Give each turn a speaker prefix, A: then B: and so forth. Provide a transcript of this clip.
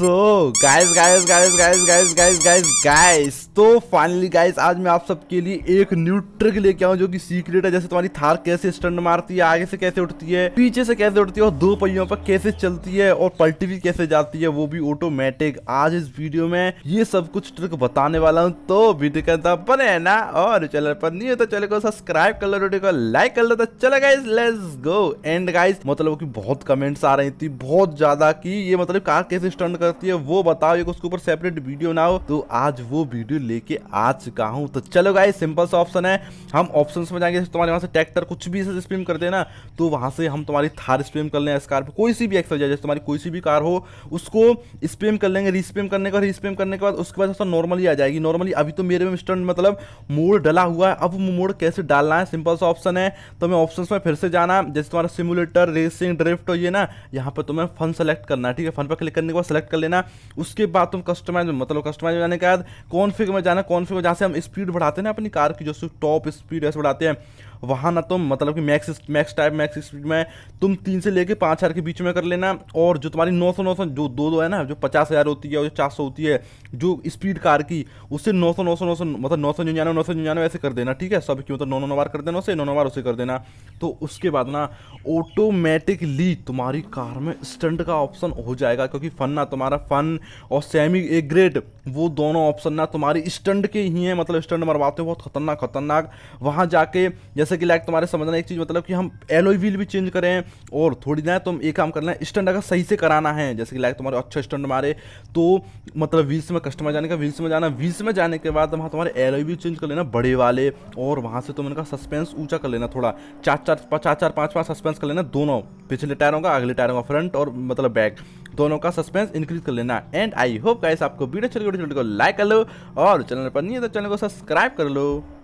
A: सो guys guys guys guys guys guys guys guys तो finally guys आज मैं आप सबके लिए एक न्यू ट्रिक लेके आऊ जो कि सीक्रेट है जैसे तुम्हारी थार कैसे स्टंट मारती है आगे से कैसे उठती है पीछे से कैसे उठती है और दो पहियों पर कैसे चलती है और पलटी भी कैसे जाती है वो भी ऑटोमेटिक आज इस वीडियो में ये सब कुछ ट्रिक बताने वाला हूँ तो वीडियो का बने ना और चैनल पर नहीं होता तो चैनल को सब्सक्राइब कर लो वीडियो को लाइक कर लो तो चलो guys let's go and guys मतलब की बहुत कमेंट्स आ रही थी बहुत ज्यादा की ये मतलब कार कैसे स्टंट कर करती है वो बताओ एक उसके ऊपर सेपरेट वीडियो ना हो तो आज वो वीडियो लेके आ चुका हूँ तो चलो गाइस सिंपल सा ऑप्शन है हम ऑप्शन में जाएंगे तुम्हारे वहाँ से ट्रैक्टर कुछ भी स्पिम कर देना तो वहाँ से हम तुम्हारी थार स्प्रीम कर लें स्कॉर्पियो कोई सी भी एक्सल जैसे तुम्हारी कोई सी भी कार हो उसको स्पिम कर लेंगे रिस्प्रेम करने के बाद रिस्पिम करने के बाद उसके बाद नॉर्मली आ जाएगी नॉर्मली अभी तो मेरे में स्टंट मतलब मोड डला हुआ है अब मोड कैसे डालना है सिंपल सा ऑप्शन है तो मैं ऑप्शन में फिर से जाना जैसे तुम्हारा सिमुलेटर रेसिंग ड्रिफ्ट हो ये ना यहाँ पर तुम्हें फन सेलेक्ट करना है ठीक है फन पर क्लिक करने के बाद सेलेक्ट कर लेना उसके बाद तुम कस्टमाइज में मतलब कस्टमाइज में जाने के बाद कॉन्फ़िग में जाना कॉन्फ़िग में जहाँ से हम स्पीड बढ़ाते हैं ना अपनी कार की जो टॉप स्पीड ऐसे बढ़ाते हैं वहाँ ना तुम मतलब कि max max type max speed में तुम तीन से लेके पाँच हज़ार के बीच में कर लेना और जो तुम्हारी नौ सौ नौ सौ जो दो दो है ना जो पचास हज़ार होती है और जो चार सौ होती है जो स्पीड कार की उससे नौ सौ नौ सौ नौ सौ मतलब नौ सौ निन्यानवे नौ सौ निन्यानवे ऐसे कर देना ठीक है सब क्यों तो नौ नौ बार कर देना उसे नौ नौ बार उसे कर देना तो उसके बाद ना ऑटोमेटिकली तुम्हारी कार में स्टंट का ऑप्शन हो जाएगा क्योंकि फन ना तुम्हारा फन और सेमी ए ग्रेड वो दोनों ऑप्शन ना तुम्हारी स्टंट के ही हैं मतलब स्टंट मरवाते हो बहुत खतरनाक खतरनाक वहाँ जाके जैसे जैसे कि लाइक तुम्हारे समझना एक चीज़ मतलब कि हम एलोई व्हील भी चेंज करें और थोड़ी देर तुम एक काम करना है स्टंट अगर सही से कराना है जैसे कि लाइक तुम्हारे अच्छा स्टंट मारे तो मतलब व्हील्स में कस्टमर जाने का व्हील्स में जाना व्हील्स में जाने के बाद वहाँ तुम्हारे एलोई व्हील चेंज कर लेना बड़े वाले और वहाँ से तुम इनका सस्पेंस ऊँचा कर लेना थोड़ा चार चार चार चार पाँच पाँच सस्पेंस कर लेना दोनों पिछले टायरों का अगले टायरों का फ्रंट और मतलब बैक दोनों का सस्पेंस इंक्रीज कर लेना एंड आई होप गाइस आपको वीडियो अच्छी लगी वीडियो को लाइक कर लो और चैनल पर नहीं है तो चैनल को सब्सक्राइब कर लो